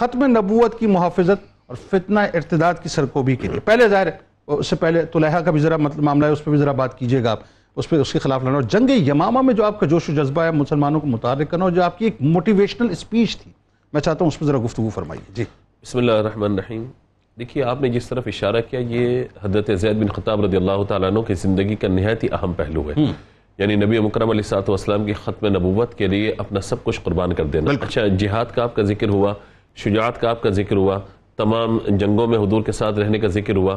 ख़त्म नबूत की मुहाफ़त और फितना इरतदाद की सरकोबी के लिए पहले ज़ाहिर उससे पहले तुलहा का भी ज़रा मतलब मामला है उस पर भी ज़रा बात कीजिएगा आप उस पर उसके खिलाफ लड़ना और जंग यमामा में जो आपका जोश जज्बा है मुसलमानों को मुतार करना और जो आपकी एक मोटिवेशनल स्पीच थी मैं चाहता हूँ उस पर ज़रा गुफ्तु फरमाइए जी बसमीम देखिए आपने जिस तरफ इशारा किया ये हजरत जैद बिन खताब रदी अल्लाह तु की ज़िंदगी का नहायत ही अहम पहलू है हम्म। यानी नबी मुकरम सात की ख़त्म नबूत के लिए अपना सब कुछ कुर्बान कर देना अच्छा जिहाद का आपका जिक्र हुआ शुजात का आपका जिक्र हुआ तमाम जंगों में हदूर के साथ रहने का जिक्र हुआ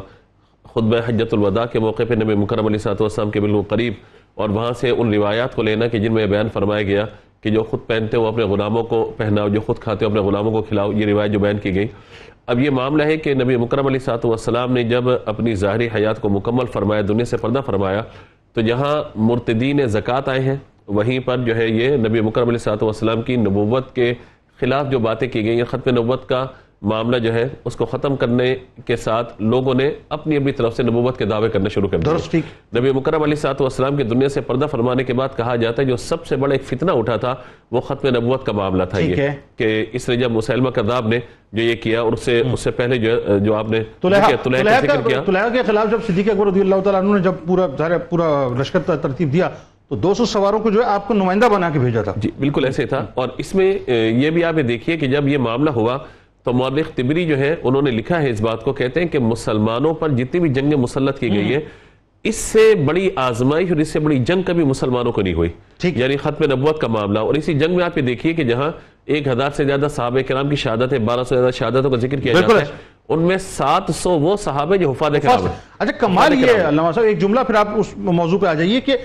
खुद हजतुलवदा के मौके पर नबी मुकरम सातम के बिल्कुल करीब और वहाँ से उन रिवायात को लेना कि जिनमें बयान फरमाया गया कि जो खुद पहनते हो अपने ग़ुलामों को पहनाओ जो खुद खाते हो अपने ग़ुलामों को खिलाओ ये रिवायत जो बयान की गई अब ये मामला है कि नबी मुकरम सातम ने जब अपनी ज़ाहरी हयात को मुकम्मल फरमाया दुनिया से पर्दा फरमाया तो जहाँ मुर्तदीन ज़क़़त आए हैं वहीं पर जो है ये नबी मुकरम सातम की नबूत के खिलाफ जो बातें की गई हैं ख़त्म नबूत का मामला जो है उसको ख़त्म करने के साथ लोगों ने अपनी अपनी तरफ से नबूत के दावे करने शुरू कर दिए नबी मुकरम सातम की दुनिया से पर्दा फरमाने के बाद कहा जाता है जो सबसे बड़ा एक फितना उठा था वो ख़त्म नबूत का मामला था ये कि इसने जब मुसलमा कदाब ने जो ये किया और उससे हम्म। उससे पहले जो जो आपने तुलाया के खिलाफ जब सिद्दीक अकबर ने जब पूरा पूरा लश्कर तरतीब दिया तो 200 सवारों को जो है आपको नुमाइंदा बना के भेजा था जी बिल्कुल ऐसे था और इसमें यह भी आप देखिए कि जब यह मामला हुआ तो मौलिक तिबरी जो है उन्होंने लिखा है इस बात को कहते हैं कि मुसलमानों पर जितनी भी जंगें मुसलत की गई है हम्म। इससे बड़ी आजमाइश और इससे बड़ी जंग कभी मुसलमानों को नहीं हुई ठीक यानी खत्म नबूत का मामला और इसी जंग में आप ये देखिए कि जहां एक हजार से ज्यादा साहब कराम की शहादत है बारह सौ ज्यादा शहादतों का जिक्र किया जाता है उनमें सात सौ वो साहब है जो हफाद अच्छा कमाल ये एक जुमला फिर आप उस मौजू पर आ जाइए कि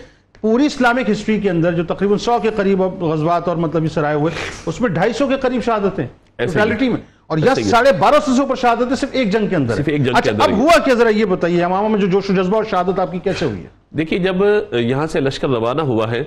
पूरी इस्लामिक हिस्ट्री के अंदर जो तकरीबन सौ के करीब गजबात और मतलब सराय हुए उसमें ढाई सौ के करीब शहादतें रियलिटी में और यह साढ़े बारह सौ से ऊपर शहादतें सिर्फ एक जंग के अंदर सिर्फ एक जंग अच्छा, के अंदर अब हुआ क्या जरा ये बताइए अमामा में जो जोश जज्बा और शहादत आपकी कैसे हुई है देखिए जब यहाँ से लश्कर रवाना हुआ है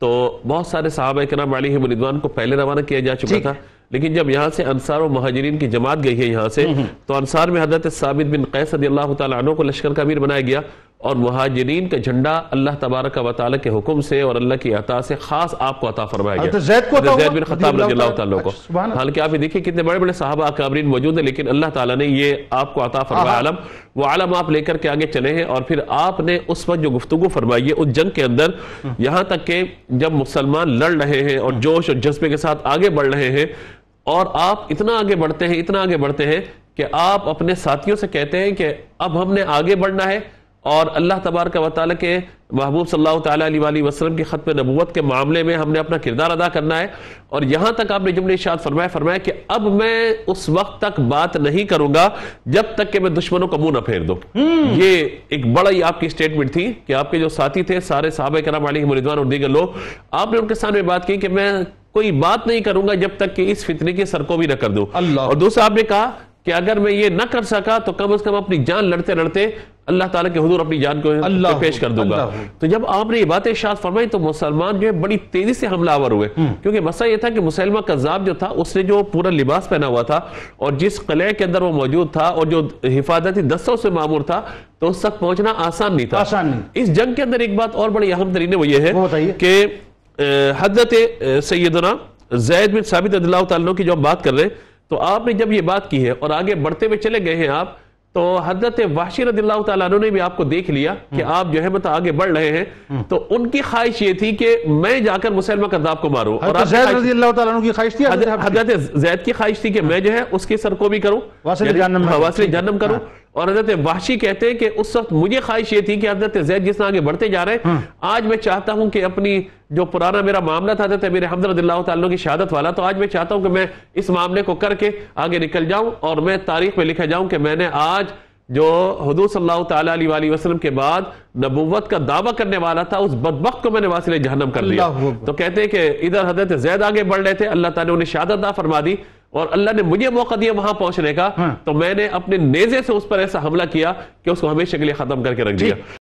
तो बहुत सारे साहब कराम वाली है मुनिदवान को पहले रवाना किया जा चुका था लेकिन जब यहाँ से अंसार और महाजरीन की जमात गई है यहाँ से हम्म, हम्म। तो अंसार में हजरत साबित बिन कैस अल्लाह तु को लश्कर का अमीर बनाया गया और महाजरीन का झंडा अल्लाह तबारक वाल के हुक्म से और अल्लाह की अता से खास आपको अता फरमाया तो को हालांकि आप ये देखिए कितने बड़े बड़े साहबा अकाबरीन मौजूद है लेकिन अल्लाह ताला ने ये आपको अता फरमाया आलम वो आलम आप लेकर के आगे चले हैं और फिर आपने उस वक्त जो गुफ्तु फरमाई है उस जंग के अंदर यहाँ तक के जब मुसलमान लड़ रहे हैं और जोश और जज्बे के साथ आगे बढ़ रहे हैं और आप इतना आगे बढ़ते हैं इतना आगे बढ़ते हैं कि आप अपने साथियों से कहते हैं कि अब हमने आगे बढ़ना है और अल्लाह तबारक वाली के महबूब सल्ला वसलम की ख़त नबूत के मामले में हमने अपना किरदार अदा करना है और यहाँ तक आपने जुमले इशाद फरमाया फरमाया कि अब मैं उस वक्त तक बात नहीं करूंगा जब तक कि मैं दुश्मनों का मुंह न फेर दो हम्म। ये एक बड़ा ही आपकी स्टेटमेंट थी कि आपके जो साथी थे सारे साहब कराम वाली मुरिदवान और दीगर लोग आपने उनके सामने बात की कि मैं कोई बात नहीं करूंगा जब तक कि इस फितने की सर को भी न कर दो और दूसरा आपने कहा कि अगर मैं ये ना कर सका तो कम अज कम अपनी जान लड़ते लड़ते अल्लाह ताला के हजूर अपनी जान को अल्लाह पेश कर दूंगा तो जब आपने ये बातें शाद फरमाई तो मुसलमान जो है बड़ी तेजी से हमलावर हुए हम्म। क्योंकि मसला ये था कि मुसलमा कजाब जो था उसने जो पूरा लिबास पहना हुआ था और जिस कले के अंदर वो मौजूद था और जो हिफाजती दस्तों से मामूर था तो उस तक पहुंचना आसान नहीं था आसान नहीं इस जंग के अंदर एक बात और बड़ी अहम तरीन वो ये है कि हजरत सैदना जैद बिन साबित अदल्ला की जो हम बात कर रहे हैं तो आपने जब ये बात की है और आगे बढ़ते हुए चले गए हैं आप तो हजरत वाशी ने भी आपको देख लिया कि हम्म। आप जो है मतलब आगे बढ़ रहे हैं हम्म। तो उनकी ख्वाहिश ये थी कि मैं जाकर मुसलमा कदाब को मारूं और हजरत जैद की ख्वाहिश थी कि मैं जो है उसके सर को भी करूं जन्म जहनम हाँ, करूं और हजरत बाशी कहते हैं कि उस वक्त मुझे ख्वाहिश ये थी कि हजरत जैद जिस आगे बढ़ते जा रहे हैं हाँ। आज मैं चाहता हूं कि अपनी जो पुराना मेरा मामला था हजरत मेरे हमदरदल्ला की शहादत वाला तो आज मैं चाहता हूं कि मैं इस मामले को करके आगे निकल जाऊं और मैं तारीख में लिखा जाऊं कि मैंने आज जो हदू सल्ला वसलम के बाद नबूवत का दावा करने वाला था उस बदबक को मैंने वासिल जहनम कर लिया तो कहते हैं कि इधर हजरत जैद आगे बढ़ रहे थे अल्लाह तुम्हें उन्हें ना फरमा दी और अल्लाह ने मुझे मौका दिया वहां पहुंचने का हाँ। तो मैंने अपने नेजे से उस पर ऐसा हमला किया कि उसको हमेशा के लिए खत्म करके रख दिया